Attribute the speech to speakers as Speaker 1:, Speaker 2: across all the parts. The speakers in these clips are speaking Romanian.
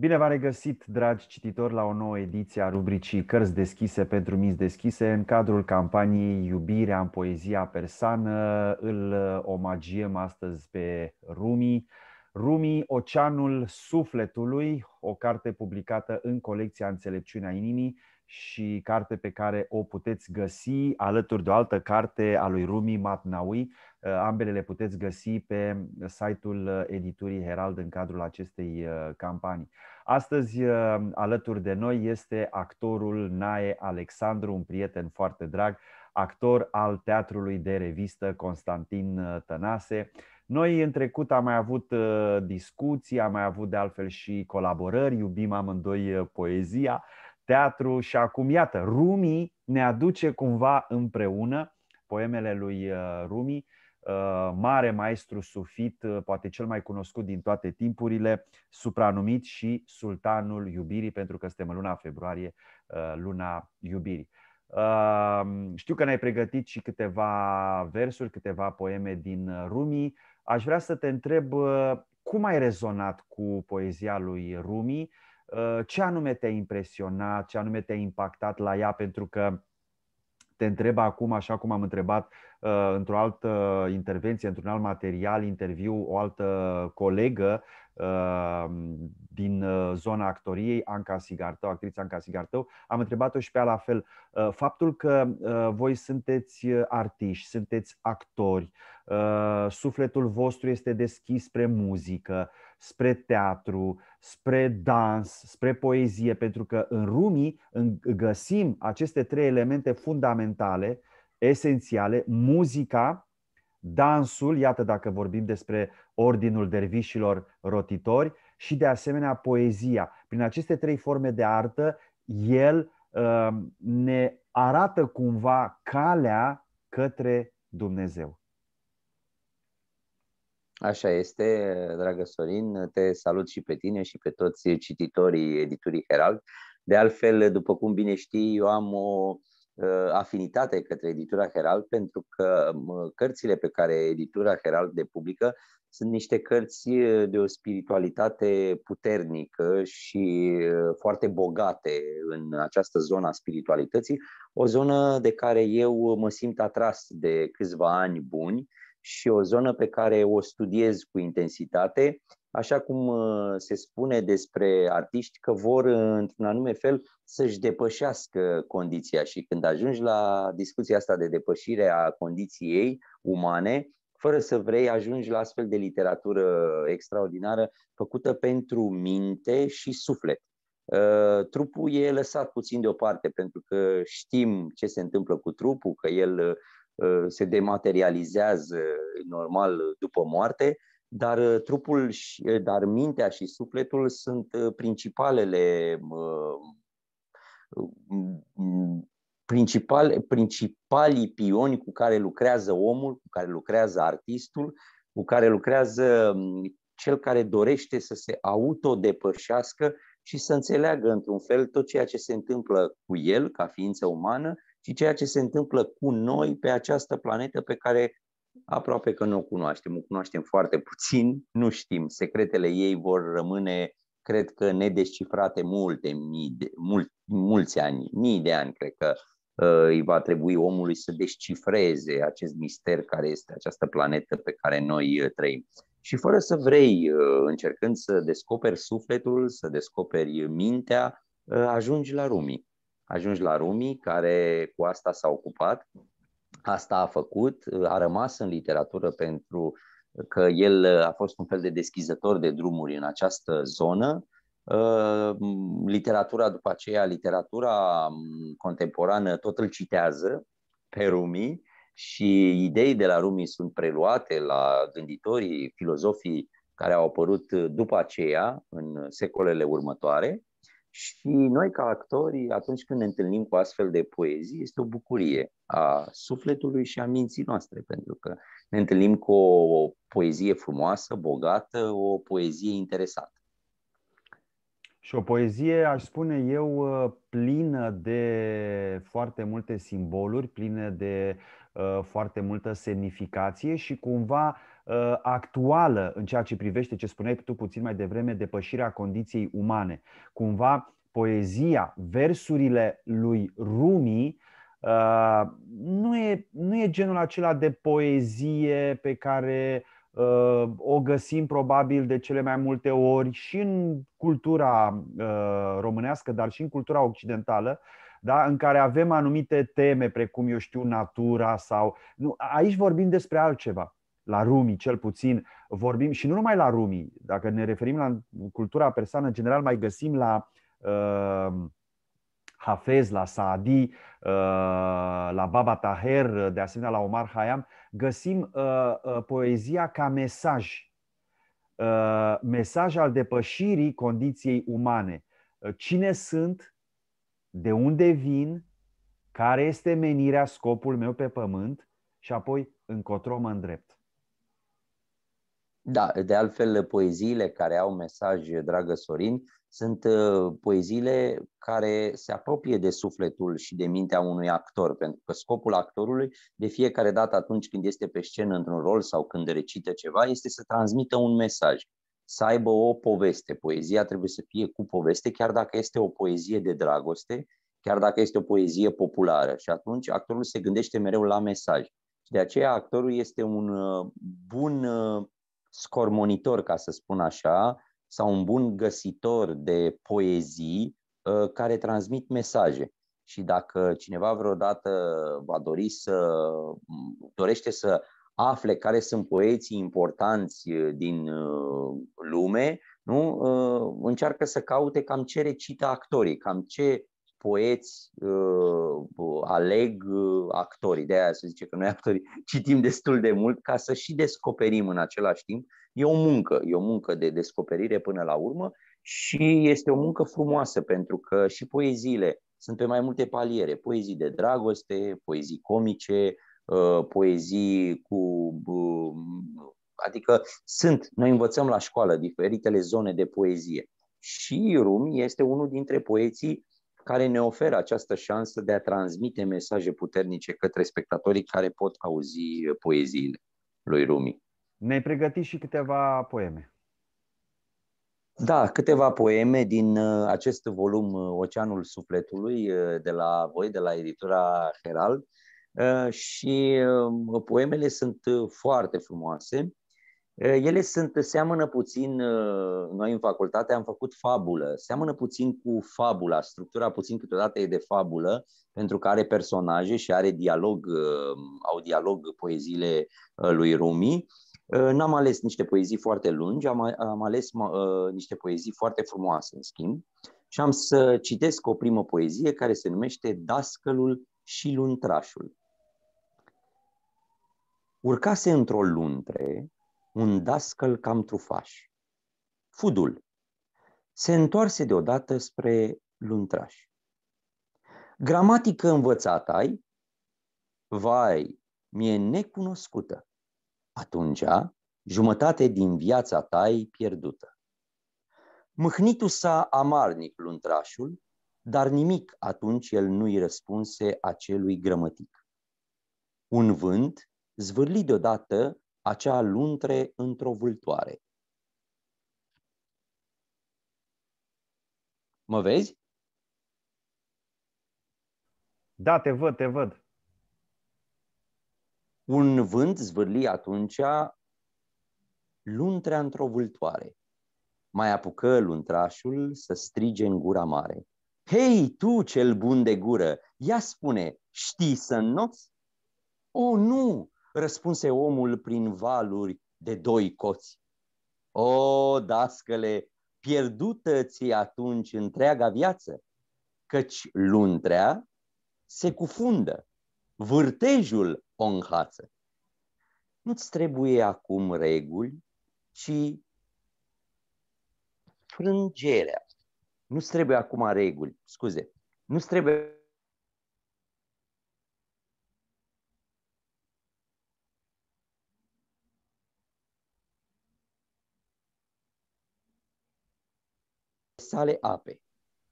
Speaker 1: Bine v-am regăsit, dragi cititori, la o nouă ediție a rubricii Cărți deschise pentru minți deschise în cadrul campaniei Iubirea în poezia persană. Îl uh, omagiem astăzi pe Rumi. Rumi, Oceanul Sufletului, o carte publicată în colecția Înțelepciunea Inimii și carte pe care o puteți găsi alături de o altă carte a lui Rumi Matnaui. Uh, ambele le puteți găsi pe site-ul uh, editurii Herald în cadrul acestei uh, campanii. Astăzi, alături de noi, este actorul Nae Alexandru, un prieten foarte drag, actor al teatrului de revistă Constantin Tănase. Noi în trecut am mai avut discuții, am mai avut de altfel și colaborări, iubim amândoi poezia teatru și acum, iată, Rumi ne aduce cumva împreună poemele lui uh, Rumi, uh, mare maestru sufit, uh, poate cel mai cunoscut din toate timpurile, supranumit și Sultanul Iubirii, pentru că suntem în luna februarie, luna iubirii. Știu că ne-ai pregătit și câteva versuri, câteva poeme din Rumi. Aș vrea să te întreb cum ai rezonat cu poezia lui Rumi, Uh, ce anume te-a impresionat, ce anume te-a impactat la ea, pentru că te întreb acum, așa cum am întrebat uh, într-o altă intervenție, într-un alt material, interviu, o altă colegă, Ehm, din eh, zona actoriei, Anca Sigartău, actrița Anca Sigartău. Am întrebat-o și pe ea la fel. Eh, faptul că eh, voi sunteți artiști, sunteți actori, sufletul vostru este deschis spre muzică, spre teatru, spre dans, spre poezie, pentru că în Rumi găsim aceste trei elemente fundamentale, esențiale, muzica, dansul, iată dacă vorbim despre ordinul dervișilor rotitori, și de asemenea poezia. Prin aceste trei forme de artă, el uh, ne arată cumva calea către Dumnezeu.
Speaker 2: Așa este, dragă Sorin, te salut și pe tine și pe toți cititorii editurii Herald. De altfel, după cum bine știi, eu am o Uh, afinitate către editura Herald, pentru că um, cărțile pe care editura Herald le publică sunt niște cărți uh, de o spiritualitate puternică și uh, foarte bogate în această zonă a spiritualității, o zonă de care eu mă simt atras de câțiva ani buni și o zonă pe care o studiez cu intensitate așa cum uh, se spune despre artiști, că vor, uh, într-un anume fel, să-și depășească condiția. Și când ajungi la discuția asta de depășire a condiției umane, fără să vrei, ajungi la astfel de literatură extraordinară făcută pentru minte și suflet. Uh, trupul e lăsat puțin deoparte, pentru că știm ce se întâmplă cu trupul, că el se dematerializează normal după moarte, dar uh, trupul, și, uh, dar mintea și sufletul sunt uh, principalele principal, principalii pioni cu care lucrează omul, cu care lucrează artistul, cu care lucrează cel care dorește să se autodepășească și să înțeleagă într-un fel tot ceea ce se întâmplă cu el ca ființă umană și ceea ce se întâmplă cu noi pe această planetă pe care aproape că nu o cunoaștem, o cunoaștem foarte puțin, nu știm. Secretele ei vor rămâne, cred că, nedescifrate multe, mii de, mult, mulți ani, mii de ani, cred că uh, îi va trebui omului să descifreze acest mister care este această planetă pe care noi uh, trăim. Și fără să vrei, uh, încercând să descoperi sufletul, să descoperi mintea, uh, ajungi la Rumi. Ajungi la Rumi, care cu asta s-a ocupat, Asta a făcut, a rămas în literatură pentru că el a fost un fel de deschizător de drumuri în această zonă. Ă, literatura după aceea, literatura contemporană tot îl citează pe Rumi și idei de la Rumi sunt preluate la gânditorii, filozofii care au apărut după aceea, în secolele următoare. Și noi, ca actori, atunci când ne întâlnim cu astfel de poezii, este o bucurie a sufletului și a minții noastre, pentru că ne întâlnim cu o poezie frumoasă, bogată, o poezie interesată.
Speaker 1: Și o poezie, aș spune eu, plină de foarte multe simboluri, plină de uh, foarte multă semnificație și cumva uh, Uh, actuală în ceea ce privește ce spuneai tu puțin mai devreme, depășirea condiției umane. Cumva poezia, versurile lui Rumi uh, nu, e, nu e genul acela de poezie pe care uh, o găsim probabil de cele mai multe ori și în cultura uh, românească, dar și în cultura occidentală, da? în care avem anumite teme, precum, eu știu, natura sau. Nu, aici vorbim despre altceva la Rumi cel puțin, vorbim și nu numai la Rumi, dacă ne referim la cultura persană în general, mai găsim la uh, Hafez, la Saadi, uh, la Baba Taher, de asemenea la Omar Hayam, găsim uh, uh, poezia ca mesaj, uh, mesaj al depășirii condiției umane. Uh, cine sunt, de unde vin, care este menirea, scopul meu pe pământ și apoi încotro mă îndrept.
Speaker 2: Da, de altfel, poeziile care au mesaj, dragă Sorin, sunt uh, poeziile care se apropie de sufletul și de mintea unui actor, pentru că scopul actorului, de fiecare dată atunci când este pe scenă într-un rol sau când recită ceva, este să transmită un mesaj, să aibă o poveste. Poezia trebuie să fie cu poveste, chiar dacă este o poezie de dragoste, chiar dacă este o poezie populară. Și atunci actorul se gândește mereu la mesaj. de aceea actorul este un uh, bun uh, scormonitor, ca să spun așa, sau un bun găsitor de poezii ă, care transmit mesaje. Și dacă cineva vreodată va dori să dorește să afle care sunt poeții importanți ă, din ă, lume, nu? încearcă să caute cam ce recită actorii, cam ce poeți uh, aleg uh, actorii, de aia se zice că noi actorii citim destul de mult ca să și descoperim în același timp. E o muncă, e o muncă de descoperire până la urmă și este o muncă frumoasă pentru că și poeziile sunt pe mai multe paliere, poezii de dragoste, poezii comice, uh, poezii cu uh, adică sunt, noi învățăm la școală diferitele zone de poezie. Și Rumi este unul dintre poeții care ne oferă această șansă de a transmite mesaje puternice către spectatorii care pot auzi poeziile lui Rumi.
Speaker 1: Ne-ai pregătit și câteva poeme.
Speaker 2: Da, câteva poeme din uh, acest volum uh, Oceanul Sufletului uh, de la voi, de la editura Herald. Și poemele sunt foarte frumoase Eh, ele sunt, seamănă puțin, eh, noi în facultate am făcut fabulă, seamănă puțin cu fabula, structura puțin câteodată e de fabulă, pentru că are personaje și are dialog, eh, au dialog poeziile lui Rumi. N-am ales niște poezii foarte lungi, am, am ales niște poezii foarte frumoase, în schimb, și am să citesc o primă poezie care se numește Dascălul și luntrașul. Urcase într-o luntre un dascăl cam trufaș. Fudul se întoarse deodată spre luntraș. Gramatică învățată ai? Vai, mi-e necunoscută. Atunci, jumătate din viața ta e pierdută. Mâhnitu s-a amarnic luntrașul, dar nimic atunci el nu-i răspunse acelui grămătic. Un vânt zvârli deodată acea luntre într-o vâltoare. Mă vezi?
Speaker 1: Da, te văd, te văd.
Speaker 2: Un vânt zvârli atunci luntrea într-o vâltoare. Mai apucă luntrașul să strige în gura mare. Hei, tu cel bun de gură, ia spune, știi să noți? O, nu, răspunse omul prin valuri de doi coți. O, dascăle, pierdută ți atunci întreaga viață, căci luntrea se cufundă, vârtejul o înhață. Nu-ți trebuie acum reguli, ci frângerea. Nu-ți trebuie acum reguli, scuze, nu-ți trebuie sale ape.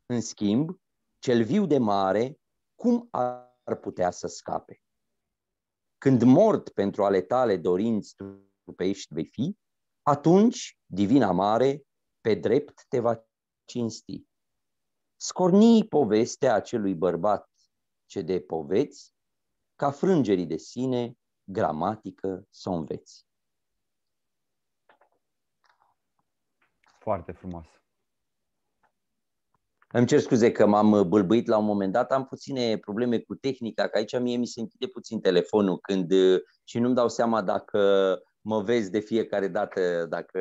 Speaker 2: În schimb, cel viu de mare, cum ar putea să scape? Când mort pentru ale tale dorinți trupești vei fi, atunci, divina mare, pe drept te va cinsti. Scornii povestea acelui bărbat ce de poveți, ca frângerii de sine, gramatică să înveți. Foarte frumos. Îmi cer scuze că m-am uh, bâlbâit la un moment dat, am puține probleme cu tehnica, că aici mie mi se închide puțin telefonul când uh, și nu-mi dau seama dacă mă vezi de fiecare dată, dacă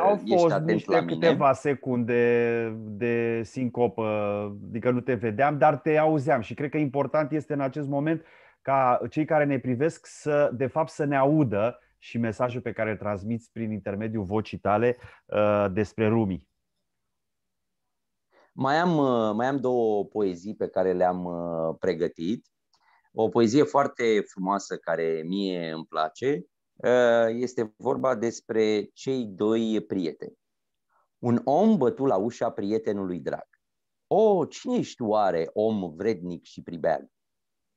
Speaker 2: Au fost atent niște la mine. câteva
Speaker 1: secunde de sincopă, adică nu te vedeam, dar te auzeam și cred că important este în acest moment ca cei care ne privesc să, de fapt, să ne audă și mesajul pe care îl transmiți prin intermediul vocii tale uh, despre Rumi.
Speaker 2: Mai am, uh, mai am două poezii pe care le-am uh, pregătit. O poezie foarte frumoasă care mie îmi place uh, este vorba despre cei doi prieteni. Un om bătu la ușa prietenului drag. O, cine ești oare, om vrednic și pribeag?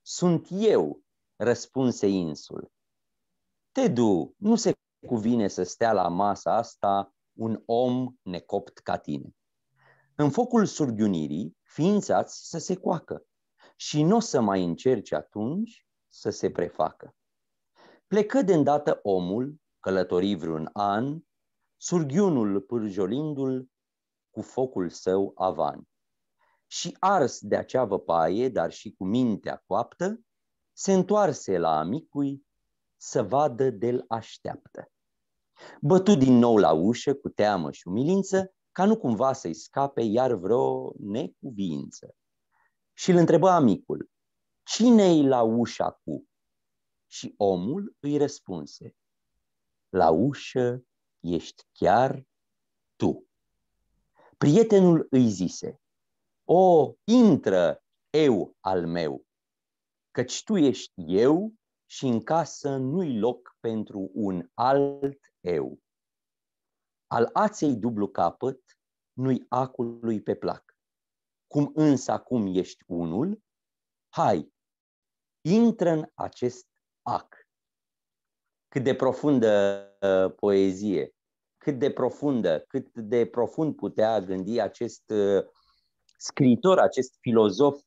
Speaker 2: Sunt eu, răspunse insul. Te du, nu se cuvine să stea la masa asta un om necopt ca tine. În focul surghiunirii, ființați să se coacă și nu o să mai încerci atunci să se prefacă. Plecă de îndată omul, călătorii vreun an, surghiunul pârjolindu-l cu focul său avan. Și ars de acea văpaie, dar și cu mintea coaptă, se întoarse la amicui să vadă de-l așteaptă. Bătu din nou la ușă cu teamă și umilință ca nu cumva să-i scape iar vreo necuvință. Și îl întrebă amicul, cine-i la ușa cu? Și omul îi răspunse, la ușă ești chiar tu. Prietenul îi zise, o, intră eu al meu, căci tu ești eu și în casă nu-i loc pentru un alt eu. Al aței dublu capăt nu-i acului pe plac. Cum însă acum ești unul, hai, intră în acest ac. Cât de profundă uh, poezie, cât de profundă, cât de profund putea gândi acest uh, scriitor, acest filozof,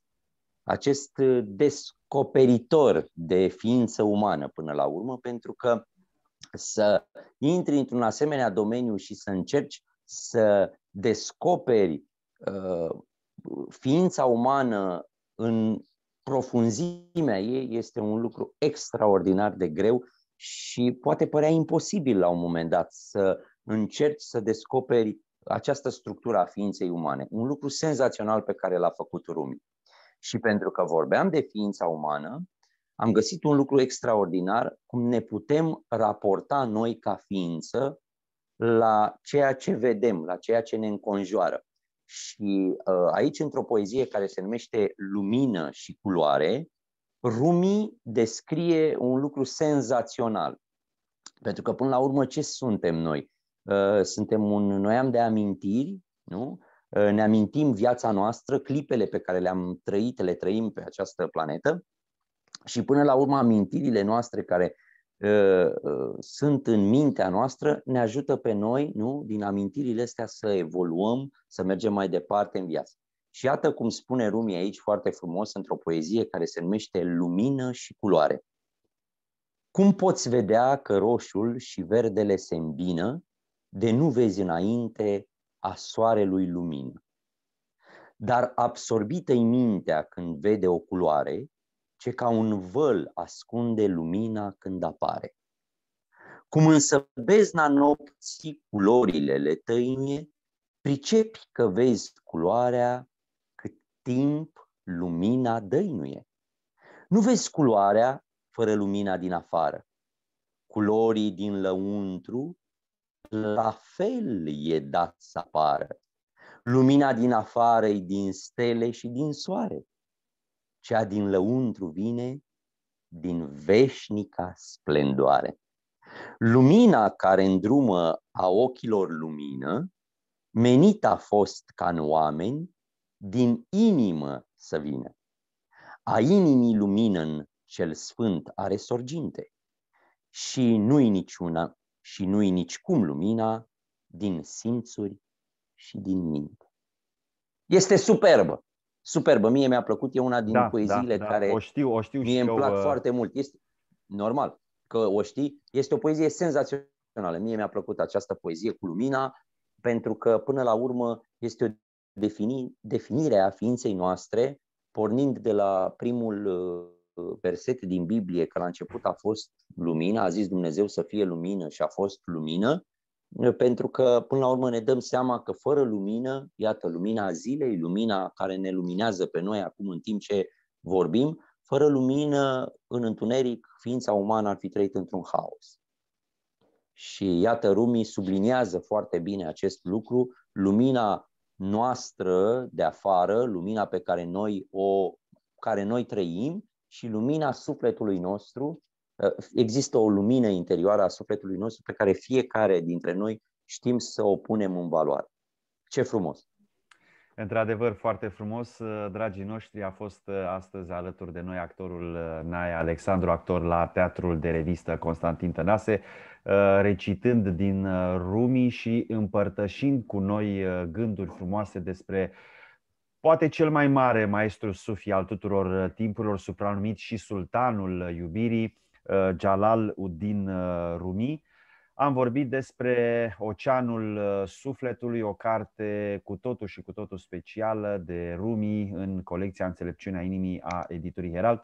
Speaker 2: acest uh, descoperitor de ființă umană până la urmă, pentru că să intri într-un asemenea domeniu și să încerci să descoperi uh, ființa umană în profunzimea ei este un lucru extraordinar de greu și poate părea imposibil la un moment dat să încerci să descoperi această structură a ființei umane. Un lucru senzațional pe care l-a făcut Rumi. Și pentru că vorbeam de ființa umană, am găsit un lucru extraordinar, cum ne putem raporta noi ca ființă la ceea ce vedem, la ceea ce ne înconjoară. Și uh, aici, într-o poezie care se numește Lumină și culoare, Rumi descrie un lucru senzațional. Pentru că, până la urmă, ce suntem noi? Uh, suntem un noiam de amintiri, nu? Uh, ne amintim viața noastră, clipele pe care le-am trăit, le trăim pe această planetă și până la urmă amintirile noastre care uh, uh, sunt în mintea noastră ne ajută pe noi, nu, din amintirile astea să evoluăm, să mergem mai departe în viață. Și iată cum spune Rumi aici foarte frumos într-o poezie care se numește Lumină și culoare. Cum poți vedea că roșul și verdele se îmbină de nu vezi înainte a soarelui lumină? Dar absorbită-i mintea când vede o culoare, ce ca un văl ascunde lumina când apare. Cum însă bezna nopții culorile le tăinie, pricepi că vezi culoarea cât timp lumina dăinuie. Nu vezi culoarea fără lumina din afară. Culorii din lăuntru la fel e dat să apară. Lumina din afară e din stele și din soare cea din lăuntru vine din veșnica splendoare. Lumina care îndrumă a ochilor lumină, menită a fost ca în oameni, din inimă să vină. A inimii lumină în cel sfânt are sorginte și nu-i niciuna și nu-i nicicum lumina din simțuri și din minte. Este superbă! superbă. Mie mi-a plăcut, e una din da, poeziile da, da. care o știu, o știu mie și îmi plac eu, foarte mult. Este normal că o știi. Este o poezie senzațională. Mie mi-a plăcut această poezie cu lumina, pentru că până la urmă este o defini, definire a ființei noastre, pornind de la primul uh, verset din Biblie, că la început a fost lumină, a zis Dumnezeu să fie lumină și a fost lumină, pentru că până la urmă ne dăm seama că fără lumină, iată, lumina zilei, lumina care ne luminează pe noi acum în timp ce vorbim, fără lumină, în întuneric, ființa umană ar fi trăit într-un haos. Și iată, Rumi subliniază foarte bine acest lucru, lumina noastră de afară, lumina pe care noi o care noi trăim și lumina sufletului nostru Ă, există o lumină interioară a sufletului nostru pe care fiecare dintre noi știm să o punem în valoare. Ce frumos!
Speaker 1: Într-adevăr, foarte frumos. Ă, dragii noștri, a fost ă, astăzi alături de noi actorul Nai Alexandru, actor la Teatrul de Revistă Constantin Tănase, recitând din Rumi și împărtășind cu noi gânduri frumoase despre poate cel mai mare maestru sufi al tuturor timpurilor, supranumit și sultanul iubirii, Uh, Jalal Udin uh, Rumi. Am vorbit despre Oceanul uh, Sufletului, o carte cu totul și cu totul specială de Rumi în colecția Înțelepciunea Inimii a editurii Herald,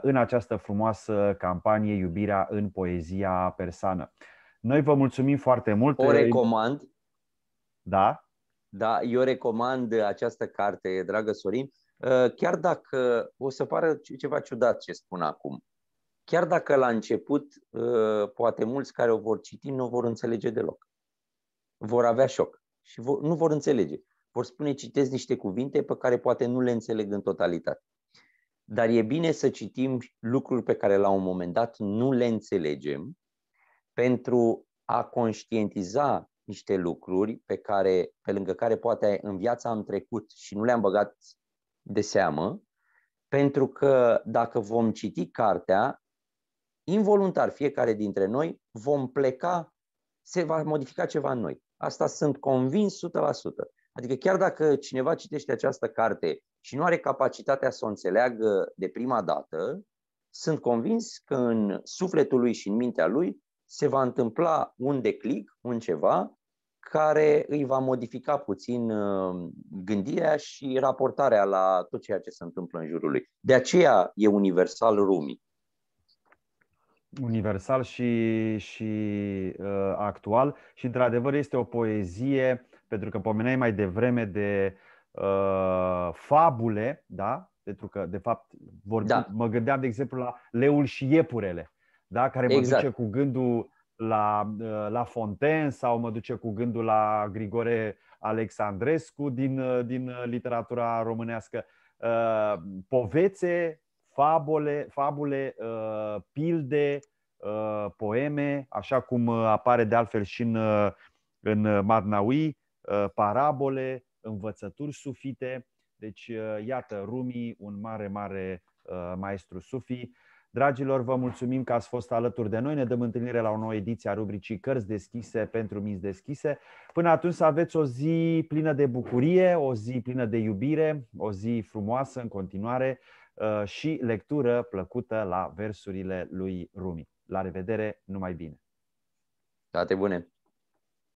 Speaker 1: în această frumoasă campanie Iubirea în poezia persană. Noi vă mulțumim foarte mult. O recomand. Da?
Speaker 2: Da, eu recomand această carte, dragă Sorin, chiar dacă o să pară ceva ciudat ce spun acum chiar dacă la început, ă, poate mulți care o vor citi, nu o vor înțelege deloc. Vor avea șoc și vor, nu vor înțelege. Vor spune, citesc niște cuvinte pe care poate nu le înțeleg în totalitate. Dar e bine să citim lucruri pe care la un moment dat nu le înțelegem pentru a conștientiza niște lucruri pe care, pe lângă care poate în viața am trecut și nu le-am băgat de seamă, pentru că dacă vom citi cartea, involuntar fiecare dintre noi vom pleca, se va modifica ceva în noi. Asta sunt convins 100%. Adică chiar dacă cineva citește această carte și nu are capacitatea să o înțeleagă de prima dată, sunt convins că în sufletul lui și în mintea lui se va întâmpla un declic, un ceva, care îi va modifica puțin uh, gândirea și raportarea la tot ceea ce se întâmplă în jurul lui. De
Speaker 1: aceea e
Speaker 2: universal Rumi
Speaker 1: universal și, și uh, actual și, într-adevăr, este o poezie, pentru că pomeneai mai devreme de uh, fabule, da? Pentru că, de fapt, vorbim, da. mă gândeam, de exemplu, la Leul și Iepurele, da? care mă exact. duce cu gândul la, uh, la Fontaine sau mă duce cu gândul la Grigore Alexandrescu din, uh, din uh, literatura românească. Uh, povețe fabule, fabule uh, pilde, uh, poeme, așa cum uh, apare de altfel și în, în Marnaui, parabole, învățături sufite. Deci, iată, Rumi, un mare, mare maestru sufi. Dragilor, vă mulțumim că ați fost alături de noi. Ne dăm întâlnire la o nouă ediție a rubricii Cărți deschise pentru minți deschise. Până atunci să aveți o zi plină de bucurie, o zi plină de iubire, o zi frumoasă în continuare. Uh, și lectură plăcută la versurile lui Rumi. La revedere, numai bine!
Speaker 2: Toate bune!